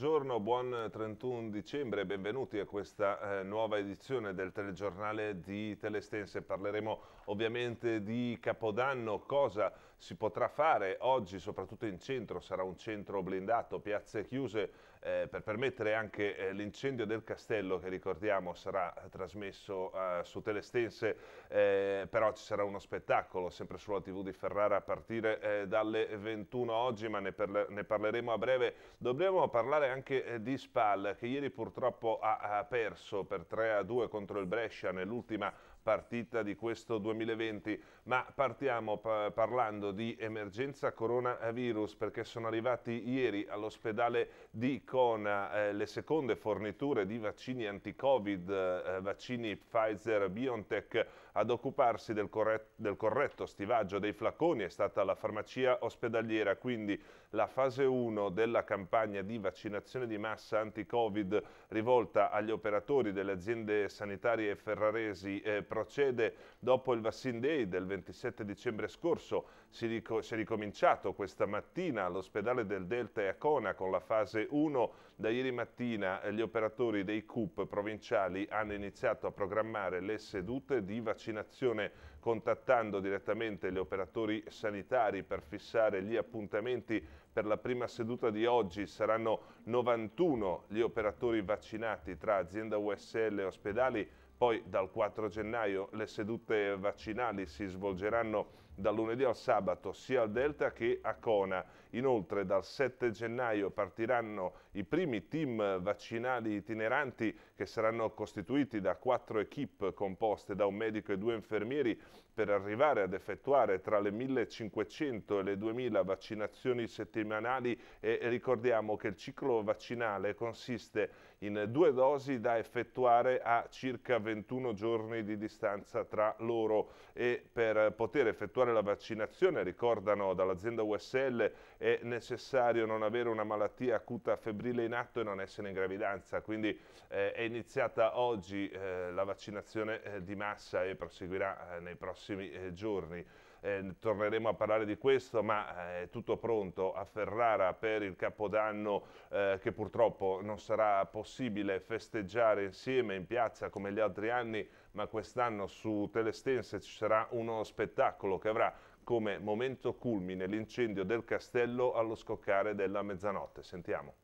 Buongiorno, buon 31 dicembre e benvenuti a questa eh, nuova edizione del telegiornale di Telestense. Parleremo ovviamente di Capodanno, cosa si potrà fare oggi, soprattutto in centro, sarà un centro blindato, piazze chiuse eh, per permettere anche eh, l'incendio del castello che ricordiamo sarà trasmesso eh, su Telestense, eh, però ci sarà uno spettacolo sempre sulla TV di Ferrara a partire eh, dalle 21 oggi, ma ne, parla ne, parleremo a breve. Dobbiamo parlare anche eh, di Spal che ieri purtroppo ha, ha perso per 3 a 2 contro il Brescia nell'ultima partita di questo 2020, ma partiamo parlando di emergenza coronavirus perché sono arrivati ieri all'ospedale di Icona eh, le seconde forniture di vaccini anti-Covid, eh, vaccini Pfizer-BioNTech ad occuparsi del, corret del corretto stivaggio dei flaconi è stata la farmacia ospedaliera, quindi la fase 1 della campagna di vaccinazione di massa anti-Covid rivolta agli operatori delle aziende sanitarie ferraresi eh, procede dopo il Vaccine Day del 27 dicembre scorso. Si, rico si è ricominciato questa mattina all'ospedale del Delta e a Cona con la fase 1. Da ieri mattina eh, gli operatori dei CUP provinciali hanno iniziato a programmare le sedute di vaccinazione contattando direttamente gli operatori sanitari per fissare gli appuntamenti per la prima seduta di oggi. Saranno 91 gli operatori vaccinati tra azienda USL e ospedali poi dal 4 gennaio le sedute vaccinali si svolgeranno da lunedì al sabato sia al Delta che a Cona. Inoltre dal 7 gennaio partiranno i primi team vaccinali itineranti che saranno costituiti da quattro equip composte da un medico e due infermieri per arrivare ad effettuare tra le 1500 e le 2000 vaccinazioni settimanali e ricordiamo che il ciclo vaccinale consiste in due dosi da effettuare a circa 21 giorni di distanza tra loro e per poter effettuare la vaccinazione ricordano dall'azienda USL è necessario non avere una malattia acuta febbrile in atto e non essere in gravidanza, quindi eh, è iniziata oggi eh, la vaccinazione eh, di massa e proseguirà eh, nei prossimi eh, giorni. Eh, torneremo a parlare di questo, ma è tutto pronto a Ferrara per il Capodanno che purtroppo non sarà possibile festeggiare insieme in piazza come gli altri anni, ma quest'anno su Telestense ci sarà uno spettacolo che avrà come momento culmine l'incendio del castello allo scoccare della mezzanotte. Sentiamo.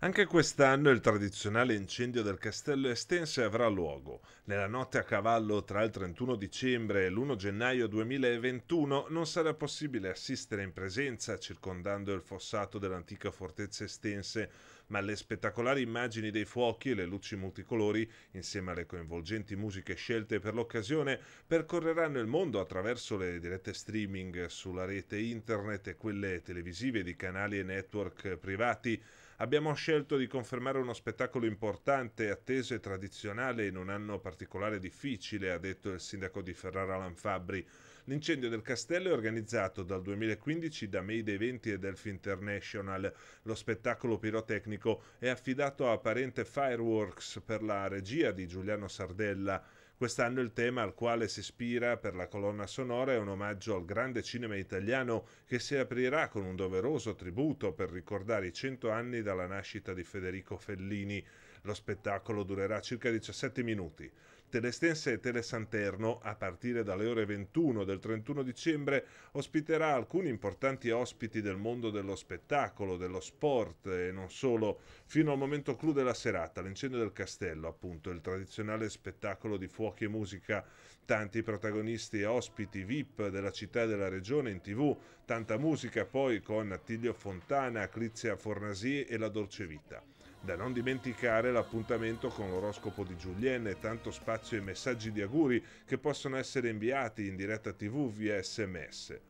Anche quest'anno il tradizionale incendio del castello Estense avrà luogo. Nella notte a cavallo tra il 31 dicembre e l'1 gennaio 2021 non sarà possibile assistere in presenza, circondando il fossato dell'antica fortezza Estense, ma le spettacolari immagini dei fuochi e le luci multicolori, insieme alle coinvolgenti musiche scelte per l'occasione, percorreranno il mondo attraverso le dirette streaming sulla rete internet e quelle televisive di canali e network privati. Abbiamo scelto di confermare uno spettacolo importante, atteso e tradizionale in un anno particolare difficile, ha detto il sindaco di Ferrara Lanfabri. L'incendio del castello è organizzato dal 2015 da Made 20 e Delphi International. Lo spettacolo pirotecnico è affidato a Parente Fireworks per la regia di Giuliano Sardella. Quest'anno il tema al quale si ispira per la colonna sonora è un omaggio al grande cinema italiano che si aprirà con un doveroso tributo per ricordare i 100 anni dalla nascita di Federico Fellini. Lo spettacolo durerà circa 17 minuti. Telestense e Telesanterno, a partire dalle ore 21 del 31 dicembre, ospiterà alcuni importanti ospiti del mondo dello spettacolo, dello sport e non solo, fino al momento clou della serata, l'incendio del castello, appunto, il tradizionale spettacolo di fuochi e musica. Tanti protagonisti e ospiti VIP della città e della regione in tv, tanta musica poi con Attilio Fontana, Clizia Fornasì e la Dolce Vita. Da non dimenticare l'appuntamento con l'oroscopo di Giulienne, tanto spazio ai messaggi di auguri che possono essere inviati in diretta tv via sms.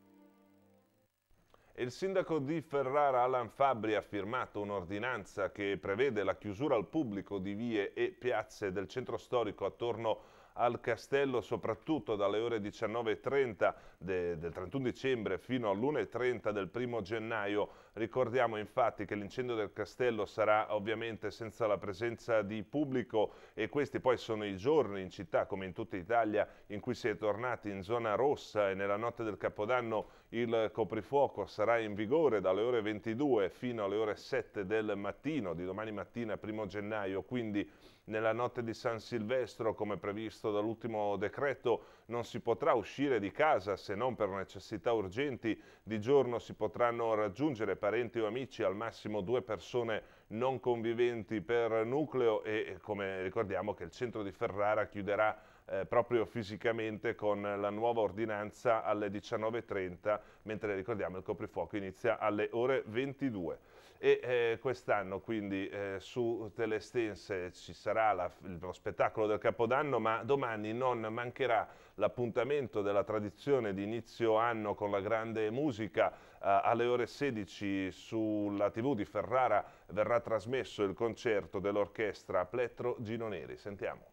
Il sindaco di Ferrara Alan Fabri ha firmato un'ordinanza che prevede la chiusura al pubblico di vie e piazze del centro storico attorno al castello soprattutto dalle ore 19.30 de del 31 dicembre fino all'1.30 del 1 gennaio Ricordiamo infatti che l'incendio del castello sarà ovviamente senza la presenza di pubblico e questi poi sono i giorni in città come in tutta Italia in cui si è tornati in zona rossa e nella notte del Capodanno il coprifuoco sarà in vigore dalle ore 22 fino alle ore 7 del mattino di domani mattina primo gennaio quindi nella notte di San Silvestro come previsto dall'ultimo decreto non si potrà uscire di casa se non per necessità urgenti, di giorno si potranno raggiungere parenti o amici, al massimo due persone non conviventi per nucleo e come ricordiamo che il centro di Ferrara chiuderà eh, proprio fisicamente con la nuova ordinanza alle 19.30, mentre ricordiamo il coprifuoco inizia alle ore 22 e eh, quest'anno quindi eh, su Telestense ci sarà la, lo spettacolo del Capodanno ma domani non mancherà l'appuntamento della tradizione di inizio anno con la grande musica eh, alle ore 16 sulla tv di Ferrara verrà trasmesso il concerto dell'orchestra Plettro Neri, sentiamo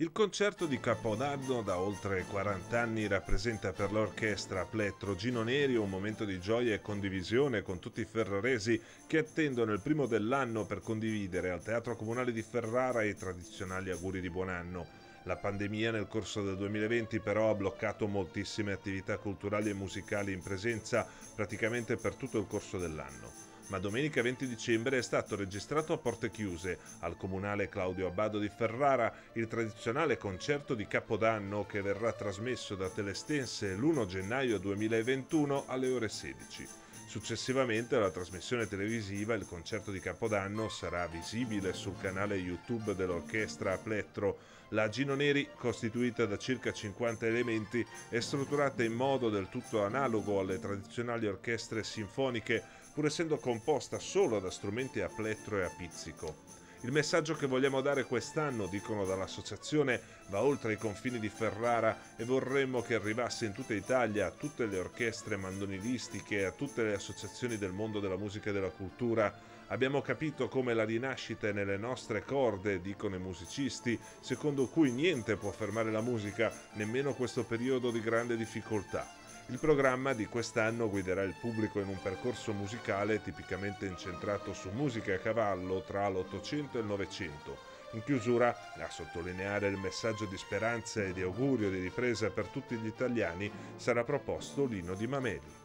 il concerto di Capodanno da oltre 40 anni rappresenta per l'orchestra Plettro Gino Neri un momento di gioia e condivisione con tutti i ferraresi che attendono il primo dell'anno per condividere al Teatro Comunale di Ferrara i tradizionali auguri di buon anno. La pandemia nel corso del 2020 però ha bloccato moltissime attività culturali e musicali in presenza praticamente per tutto il corso dell'anno ma domenica 20 dicembre è stato registrato a porte chiuse al comunale Claudio Abbado di Ferrara il tradizionale concerto di Capodanno che verrà trasmesso da Telestense l'1 gennaio 2021 alle ore 16. Successivamente alla trasmissione televisiva il concerto di Capodanno sarà visibile sul canale YouTube dell'orchestra a plettro. La Gino Neri, costituita da circa 50 elementi, è strutturata in modo del tutto analogo alle tradizionali orchestre sinfoniche pur essendo composta solo da strumenti a plettro e a pizzico. Il messaggio che vogliamo dare quest'anno, dicono dall'associazione, va oltre i confini di Ferrara e vorremmo che arrivasse in tutta Italia a tutte le orchestre mandonilistiche e a tutte le associazioni del mondo della musica e della cultura. Abbiamo capito come la rinascita è nelle nostre corde, dicono i musicisti, secondo cui niente può fermare la musica, nemmeno questo periodo di grande difficoltà. Il programma di quest'anno guiderà il pubblico in un percorso musicale tipicamente incentrato su musica a cavallo tra l'Ottocento e il Novecento. In chiusura, a sottolineare il messaggio di speranza e di augurio di ripresa per tutti gli italiani, sarà proposto l'ino di Mameli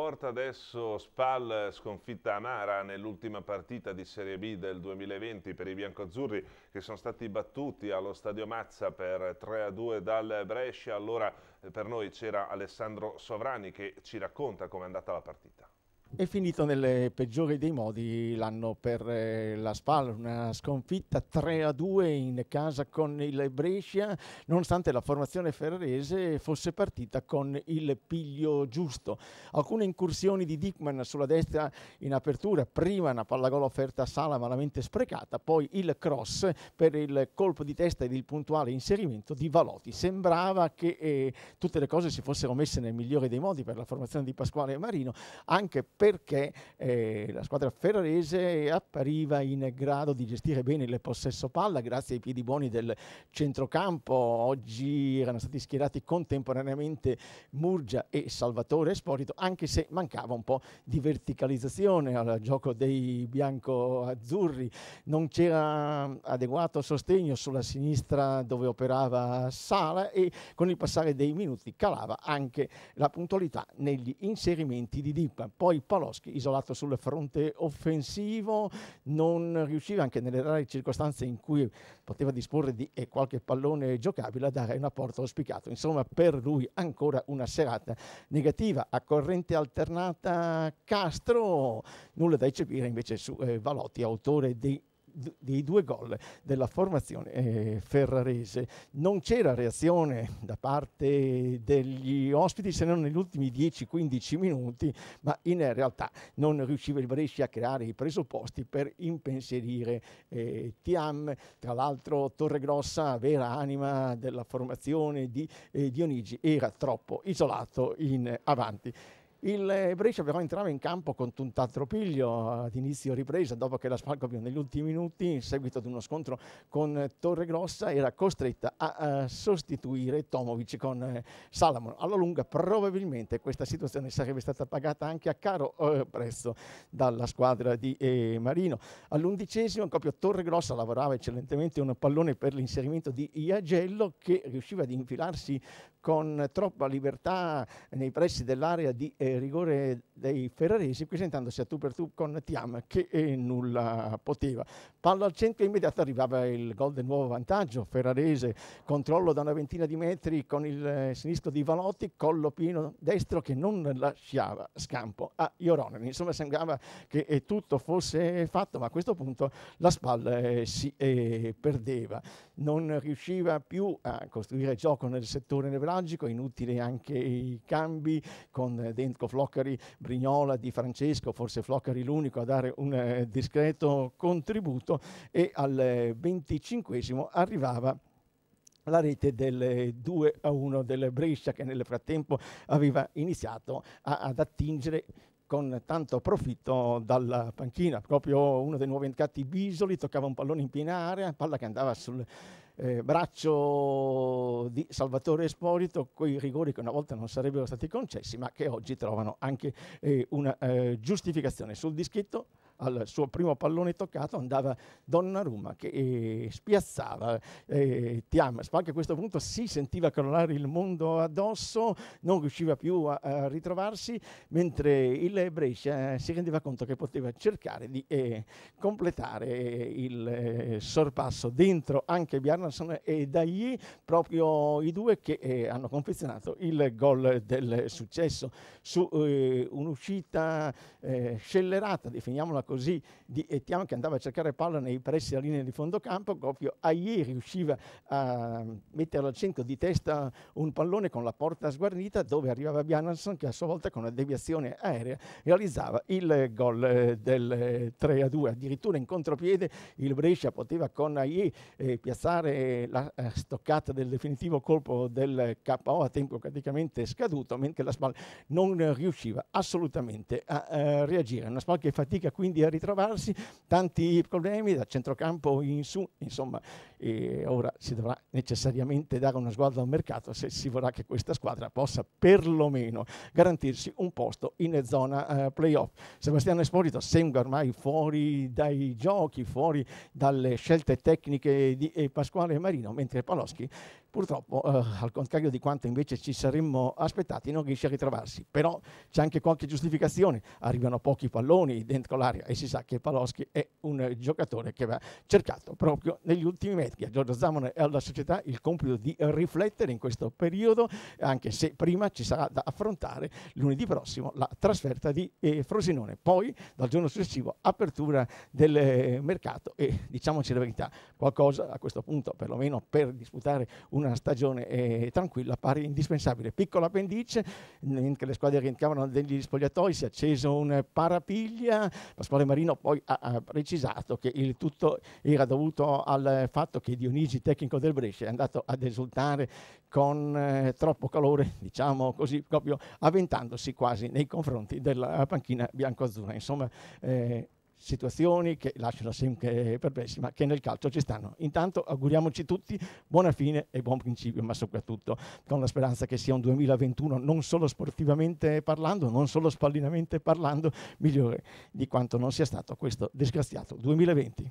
porta adesso Spal sconfitta amara nell'ultima partita di Serie B del 2020 per i biancoazzurri che sono stati battuti allo Stadio Mazza per 3-2 dal Brescia. Allora eh, per noi c'era Alessandro Sovrani che ci racconta com'è andata la partita. È finito nel peggiore dei modi l'anno per eh, la SPAL, una sconfitta 3-2 in casa con il Brescia, nonostante la formazione ferrarese fosse partita con il piglio giusto. Alcune incursioni di Dickman sulla destra in apertura, prima una palla gol offerta a Sala malamente sprecata, poi il cross per il colpo di testa ed il puntuale inserimento di Valotti. Sembrava che eh, tutte le cose si fossero messe nel migliore dei modi per la formazione di Pasquale Marino, anche perché eh, la squadra ferrarese appariva in grado di gestire bene il possesso palla grazie ai piedi buoni del centrocampo. Oggi erano stati schierati contemporaneamente Murgia e Salvatore Esporito, anche se mancava un po' di verticalizzazione al gioco dei bianco-azzurri. Non c'era adeguato sostegno sulla sinistra dove operava Sala e con il passare dei minuti calava anche la puntualità negli inserimenti di Dippa. Poi Paloschi, isolato sul fronte offensivo, non riusciva anche nelle rare circostanze in cui poteva disporre di eh, qualche pallone giocabile a dare un apporto auspicato. Insomma, per lui ancora una serata negativa. A corrente alternata Castro, nulla da eccepire invece su eh, Valotti, autore di dei due gol della formazione eh, ferrarese. Non c'era reazione da parte degli ospiti se non negli ultimi 10-15 minuti, ma in realtà non riusciva il Brescia a creare i presupposti per impensierire eh, Tiam. Tra l'altro Torregrossa, vera anima della formazione di eh, Dionigi, era troppo isolato in avanti. Il eh, Brescia però entrava in campo con tutt'altro piglio eh, ad inizio ripresa dopo che la Spalcopio negli ultimi minuti in seguito ad uno scontro con eh, Torregrossa era costretta a, sostituire Tomovic con Salamon. Alla lunga probabilmente questa situazione sarebbe stata pagata anche a caro prezzo dalla squadra di Marino. All'undicesimo proprio Torregrossa lavorava eccellentemente un pallone per l'inserimento di Iagello che riusciva ad infilarsi con troppa libertà nei pressi dell'area di eh, eh, rigore dei ferraresi presentandosi a tu per tu con Tiam che eh, nulla poteva. Palla al centro immediato arrivava il gol del nuovo vantaggio, ferrarese controllo da una ventina di metri con il eh, sinistro di Valotti, collo pieno destro che non lasciava scampo a Ioronen. Insomma sembrava che tutto fosse fatto ma a questo punto la spalla si perdeva. Non riusciva più a costruire gioco nel settore nevralgico, inutile anche i cambi con dentro Francesco Floccari Brignola, di Francesco, forse Floccari l'unico a dare un eh, discreto contributo e al 25 eh, arrivava la rete del 2 eh, a 1 del Brescia che nel frattempo aveva iniziato a, ad attingere con tanto profitto dalla panchina. Proprio uno dei nuovi indicati Bisoli toccava un pallone in piena area, palla che andava sul eh, braccio di Salvatore Esposito, quei rigori che una volta non sarebbero stati concessi, ma che oggi trovano anche eh, una eh, giustificazione. Sul dischetto al suo primo pallone toccato andava Donnarumma che eh, spiazzava eh, Tiam. Spalca a questo punto si sentiva crollare il mondo addosso, non riusciva più a, a ritrovarsi, mentre il Brescia eh, si rendeva conto che poteva cercare di eh, completare eh, il eh, sorpasso dentro anche Bjarnason e Dagli, proprio i due che hanno confezionato il gol del successo su un'uscita scellerata, definiamola così di Etiano che andava a cercare palla nei pressi della linea di fondo campo, proprio Aie riusciva a mettere al centro di testa un pallone con la porta sguarnita dove arrivava Bjarnason che a sua volta con una deviazione aerea realizzava il gol eh, del 3 eh, a 2. Addirittura in contropiede il Brescia poteva con Aie eh, piazzare la eh, stoccata del definitivo colpo del KO a tempo praticamente scaduto, mentre la Spal non riusciva assolutamente a reagire. Una Spal che fatica quindi a ritrovarsi tanti problemi da centrocampo in su, insomma, ora si dovrà necessariamente dare uno sguardo al mercato se si vorrà che questa squadra possa perlomeno garantirsi un posto in zona eh, playoff. Sebastiano Esporito sembra ormai fuori dai giochi, fuori dalle scelte tecniche di eh, Pasquale Marino, mentre Paloschi Purtroppo, eh, al contrario di quanto invece ci saremmo aspettati, non riesce a ritrovarsi, però c'è anche qualche giustificazione, arrivano pochi palloni dentro l'area e si sa che Paloschi è un giocatore che va cercato proprio negli ultimi metri. A Giorgio Zamone e alla società il compito di riflettere in questo periodo, anche se prima ci sarà da affrontare lunedì prossimo la trasferta di eh, Frosinone, poi dal giorno successivo apertura del eh, mercato e diciamoci la verità, qualcosa a questo punto perlomeno per disputare un una stagione eh, tranquilla pare indispensabile. Piccola appendice, mentre le squadre rientravano negli spogliatoi si è acceso un parapiglia, Pasquale Marino poi ha, ha precisato che il tutto era dovuto al fatto che Dionigi, tecnico del Brescia, è andato ad esultare con eh, troppo calore, diciamo così, proprio avventandosi quasi nei confronti della panchina bianco-azzurra. Insomma, eh, situazioni che lasciano sempre perplessi, ma che nel calcio ci stanno. Intanto auguriamoci tutti buona fine e buon principio, ma soprattutto con la speranza che sia un 2021 non solo sportivamente parlando, non solo spallinamente parlando, migliore di quanto non sia stato questo disgraziato 2020.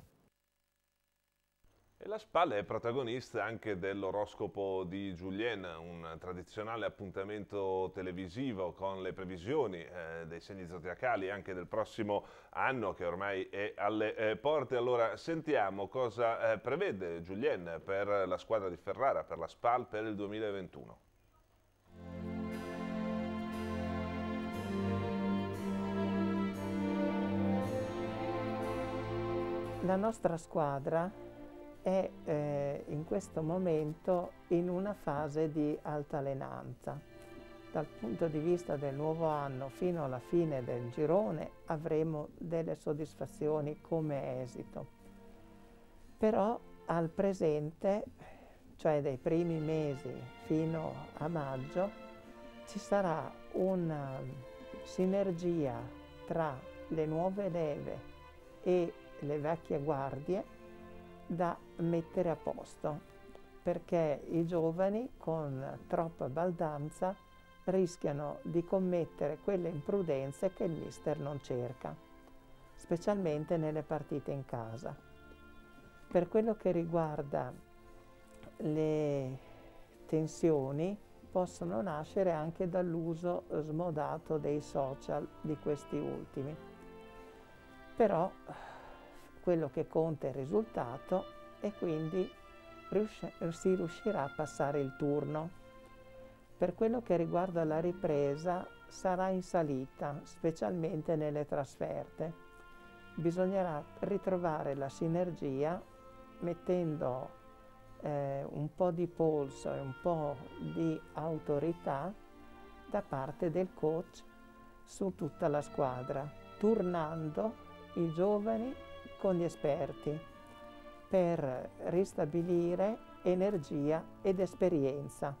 E la Spal è protagonista anche dell'oroscopo di Giuliena, un tradizionale appuntamento televisivo con le previsioni eh, dei segni zodiacali anche del prossimo anno che ormai è alle eh, porte. Allora sentiamo cosa eh, prevede Giuliena per la squadra di Ferrara, per la Spal per il 2021. La nostra squadra è eh, in questo momento in una fase di altalenanza. Dal punto di vista del nuovo anno fino alla fine del girone avremo delle soddisfazioni come esito. Però al presente, cioè dai primi mesi fino a maggio, ci sarà una sinergia tra le nuove leve e le vecchie guardie da mettere a posto perché i giovani con troppa baldanza rischiano di commettere quelle imprudenze che il mister non cerca, specialmente nelle partite in casa. Per quello che riguarda le tensioni possono nascere anche dall'uso smodato dei social di questi ultimi. Però quello che conta è il risultato e quindi si riuscirà a passare il turno. Per quello che riguarda la ripresa sarà in salita, specialmente nelle trasferte. Bisognerà ritrovare la sinergia mettendo eh, un po' di polso e un po' di autorità da parte del coach su tutta la squadra, turnando i giovani con gli esperti per ristabilire energia ed esperienza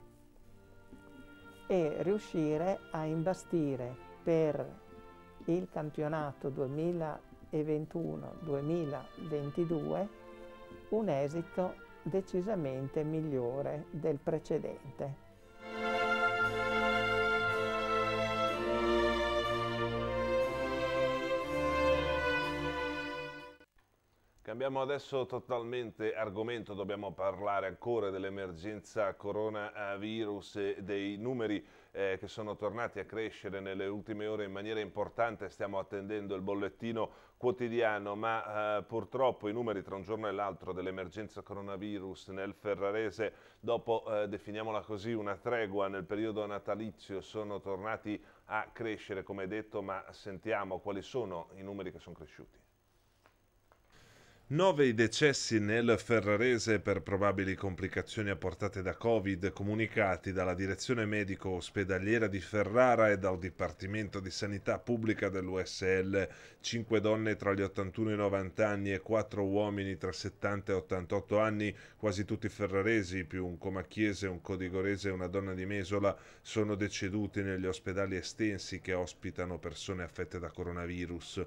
e riuscire a imbastire per il campionato 2021-2022 un esito decisamente migliore del precedente. Cambiamo adesso totalmente argomento, dobbiamo parlare ancora dell'emergenza coronavirus e dei numeri eh, che sono tornati a crescere nelle ultime ore in maniera importante, stiamo attendendo il bollettino quotidiano, ma eh, purtroppo i numeri tra un giorno e l'altro dell'emergenza coronavirus nel Ferrarese, dopo eh, definiamola così una tregua nel periodo natalizio, sono tornati a crescere come detto, ma sentiamo quali sono i numeri che sono cresciuti. 9 i decessi nel Ferrarese per probabili complicazioni apportate da Covid comunicati dalla direzione medico ospedaliera di Ferrara e dal Dipartimento di Sanità Pubblica dell'USL. Cinque donne tra gli 81 e i 90 anni e quattro uomini tra 70 e 88 anni, quasi tutti ferraresi, più un comachiese, un codigorese e una donna di Mesola, sono deceduti negli ospedali estensi che ospitano persone affette da coronavirus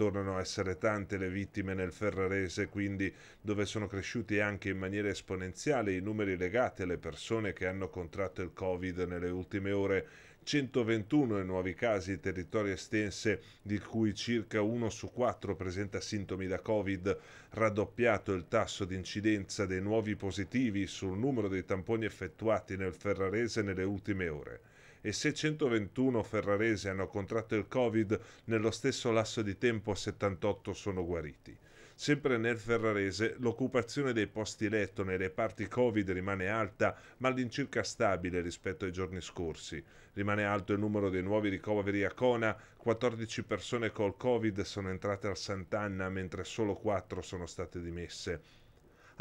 tornano a essere tante le vittime nel Ferrarese, quindi dove sono cresciuti anche in maniera esponenziale i numeri legati alle persone che hanno contratto il Covid nelle ultime ore. 121 i nuovi casi in territorio estense, di cui circa uno su quattro presenta sintomi da Covid, raddoppiato il tasso di incidenza dei nuovi positivi sul numero dei tamponi effettuati nel Ferrarese nelle ultime ore e se 121 ferraresi hanno contratto il Covid, nello stesso lasso di tempo 78 sono guariti. Sempre nel Ferrarese l'occupazione dei posti letto nelle parti Covid rimane alta, ma all'incirca stabile rispetto ai giorni scorsi. Rimane alto il numero dei nuovi ricoveri a Cona, 14 persone col Covid sono entrate al Sant'Anna, mentre solo 4 sono state dimesse.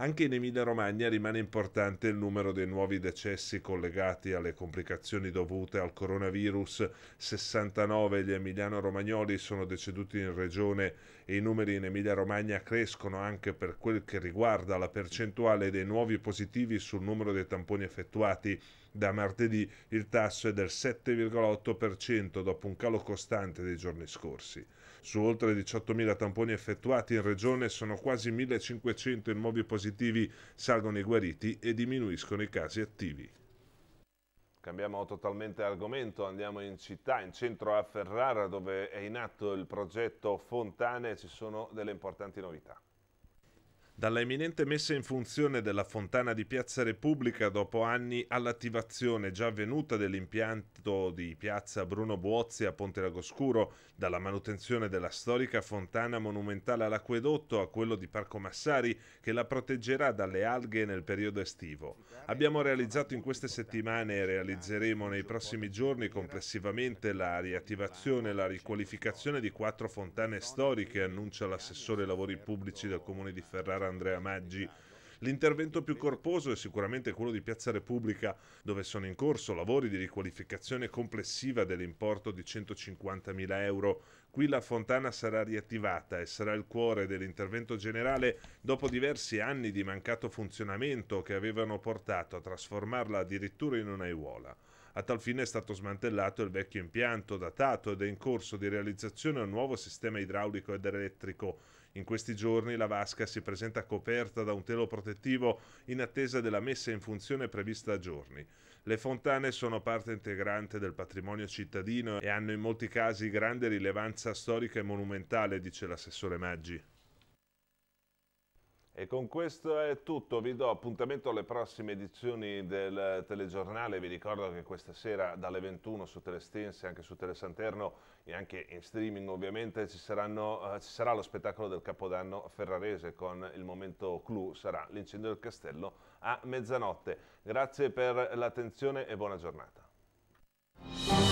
Anche in Emilia-Romagna rimane importante il numero dei nuovi decessi collegati alle complicazioni dovute al coronavirus. 69 gli emiliano-romagnoli sono deceduti in regione e i numeri in Emilia-Romagna crescono anche per quel che riguarda la percentuale dei nuovi positivi sul numero dei tamponi effettuati. Da martedì il tasso è del 7,8% dopo un calo costante dei giorni scorsi. Su oltre 18.000 tamponi effettuati in regione sono quasi 1.500 i nuovi positivi, salgono i guariti e diminuiscono i casi attivi. Cambiamo totalmente argomento, andiamo in città, in centro a Ferrara dove è in atto il progetto Fontane e ci sono delle importanti novità dalla imminente messa in funzione della fontana di Piazza Repubblica dopo anni all'attivazione già avvenuta dell'impianto di Piazza Bruno Buozzi a Ponte Lagoscuro, dalla manutenzione della storica fontana monumentale all'acquedotto a quello di Parco Massari che la proteggerà dalle alghe nel periodo estivo. Abbiamo realizzato in queste settimane e realizzeremo nei prossimi giorni complessivamente la riattivazione e la riqualificazione di quattro fontane storiche, annuncia l'assessore ai lavori pubblici del comune di Ferrara Andrea Maggi. L'intervento più corposo è sicuramente quello di Piazza Repubblica, dove sono in corso lavori di riqualificazione complessiva dell'importo di 150.000 euro. Qui la fontana sarà riattivata e sarà il cuore dell'intervento generale dopo diversi anni di mancato funzionamento che avevano portato a trasformarla addirittura in un'aiuola. A tal fine è stato smantellato il vecchio impianto, datato ed è in corso di realizzazione un nuovo sistema idraulico ed elettrico in questi giorni la vasca si presenta coperta da un telo protettivo in attesa della messa in funzione prevista a giorni. Le fontane sono parte integrante del patrimonio cittadino e hanno in molti casi grande rilevanza storica e monumentale, dice l'assessore Maggi. E con questo è tutto, vi do appuntamento alle prossime edizioni del telegiornale, vi ricordo che questa sera dalle 21 su Telestense, anche su Telesanterno e anche in streaming ovviamente ci, saranno, eh, ci sarà lo spettacolo del Capodanno ferrarese con il momento clou, sarà l'incendio del castello a mezzanotte. Grazie per l'attenzione e buona giornata.